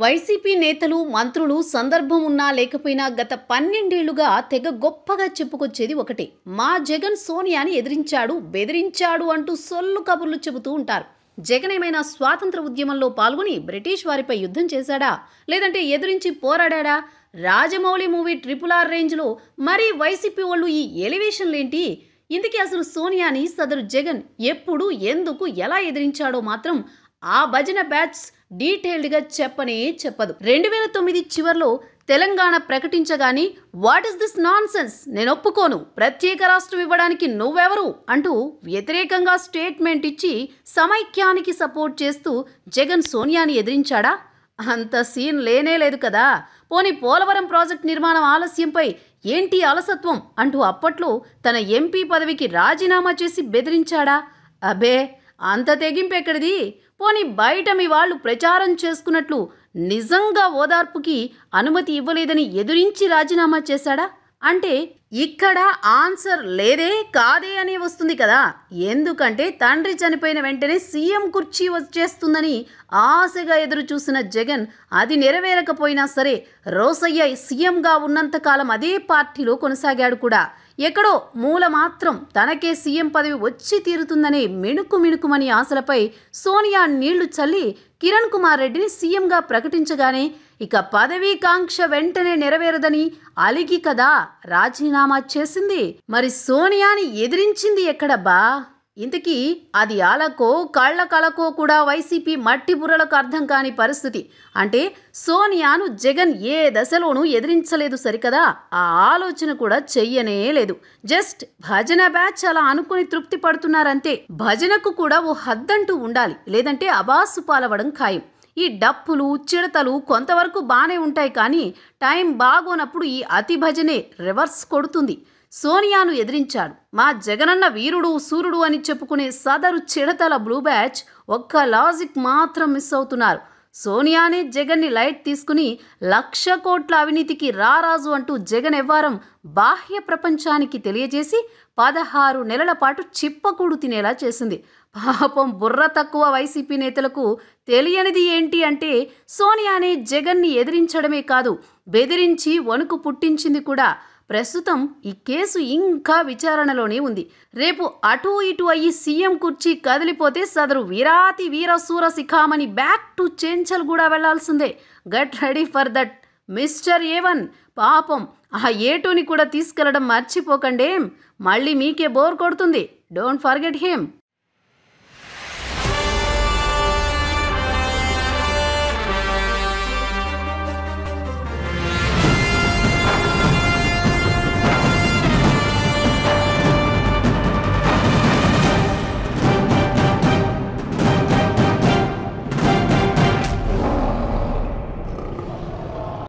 YCP నేతలు మంత్రులు సందర్భం ఉన్నా లేకపోయినా గత పన్నెండేళ్లుగా తెగ గొప్పగా చెప్పుకొచ్చేది ఒకటి మా జగన్ సోనియాని ఎదిరించాడు బెదిరించాడు అంటూ సొల్లు కబుర్లు చెబుతూ ఉంటారు జగన్ ఏమైనా స్వాతంత్ర ఉద్యమంలో పాల్గొని బ్రిటిష్ వారిపై యుద్ధం చేశాడా లేదంటే ఎదిరించి పోరాడా రాజమౌళి మూవీ ట్రిపుల్ ఆర్ రేంజ్లో మరీ వైసీపీ వాళ్ళు ఈ ఎలివేషన్లేంటి ఇందుకే అసలు సోనియాని సదరు జగన్ ఎప్పుడు ఎందుకు ఎలా ఎదిరించాడో మాత్రం ఆ భజన బ్యాచ్ డీటెయిల్డ్గా చెప్పని చెప్పదు రెండు వేల తొమ్మిది చివరిలో తెలంగాణ ప్రకటించగాని what is this nonsense నేను ఒప్పుకోను ప్రత్యేక రాష్ట్రం ఇవ్వడానికి నువ్వెవరు అంటూ వ్యతిరేకంగా స్టేట్మెంట్ ఇచ్చి సమైక్యానికి సపోర్ట్ చేస్తూ జగన్ సోనియాని ఎదిరించాడా అంత సీన్ లేనే లేదు కదా పోని పోలవరం ప్రాజెక్ట్ నిర్మాణం ఆలస్యంపై ఏంటి అలసత్వం అంటూ అప్పట్లో తన ఎంపీ పదవికి రాజీనామా చేసి బెదిరించాడా అబే అంత తెగింపు ఎక్కడిది పోని బయట మీ వాళ్ళు ప్రచారం చేసుకున్నట్లు నిజంగా ఓదార్పుకి అనుమతి ఇవ్వలేదని ఎదురించి రాజీనామా చేశాడా అంటే ఇక్కడ ఆన్సర్ లేదే కాదే అని వస్తుంది కదా ఎందుకంటే తండ్రి చనిపోయిన వెంటనే సీఎం కుర్చీ వచ్చేస్తుందని ఆశగా ఎదురు చూసిన జగన్ అది నెరవేరకపోయినా సరే రోసయ్య సీఎంగా ఉన్నంతకాలం అదే పార్టీలో కొనసాగాడు కూడా ఎక్కడో మూల మాత్రం తనకే సీఎం పదవి వచ్చి తీరుతుందనే మిణుకు మిణుకుమని ఆశలపై సోనియా నీళ్లు చల్లి కిరణ్ కుమార్ రెడ్డిని సీఎంగా ప్రకటించగానే ఇక పదవీకాంక్ష వెంటనే నెరవేరదని అలిగి కదా రాజీనా రాజీనామా చేసింది మరి సోనియాని ఎదిరించింది ఎక్కడబ్బా ఇంతకీ అది ఆలకో కళ్ళ కళకో కూడా వైసీపీ మట్టి బుర్రలకు అర్థం కాని పరిస్థితి అంటే సోనియాను జగన్ ఏ దశలోనూ ఎదిరించలేదు సరికదా ఆ ఆలోచన కూడా చెయ్యనే లేదు జస్ట్ భజన బ్యాచ్ అలా అనుకుని తృప్తి పడుతున్నారంతే భజనకు కూడా ఓ హద్దంటూ ఉండాలి లేదంటే అబాసు పాలవడం ఖాయం ఈ డప్పులు చిడతలు కొంతవరకు బాగానే ఉంటాయి కానీ టైం బాగోనప్పుడు ఈ అతి భజనే రివర్స్ కొడుతుంది సోనియాను ఎదిరించాడు మా జగనన్న వీరుడు సూర్యుడు అని చెప్పుకునే సదరు చిడతల బ్లూ బ్యాచ్ ఒక్క లాజిక్ మాత్రం మిస్ అవుతున్నారు సోనియానే జగన్ని లైట్ తీసుకుని లక్ష కోట్ల అవినీతికి రారాజు అంటూ జగన్ ఎవ్వారం బాహ్య ప్రపంచానికి తెలియజేసి పదహారు నెలల పాటు చిప్పకూడు తినేలా చేసింది పాపం బుర్ర తక్కువ వైసీపీ నేతలకు తెలియనిది ఏంటి అంటే సోనియానే జగన్ని ఎదిరించడమే కాదు బెదిరించి వణుకు పుట్టించింది కూడా ప్రస్తుతం ఈ కేసు ఇంకా విచారణలోనే ఉంది రేపు అటు ఇటు అయ్యి సీఎం కుర్చీ కదిలిపోతే సదరు వీరాతి వీరసూర శిఖామణి బ్యాక్ టు చెంచల్ కూడా వెళ్లాల్సిందే get ready for that mister A one పాపం ఆ ఏటూని కూడా తీసుకెళ్లడం మర్చిపోకండి మళ్ళీ మీకే బోర్ కొడుతుంది డోంట్ ఫర్గెట్ హేమ్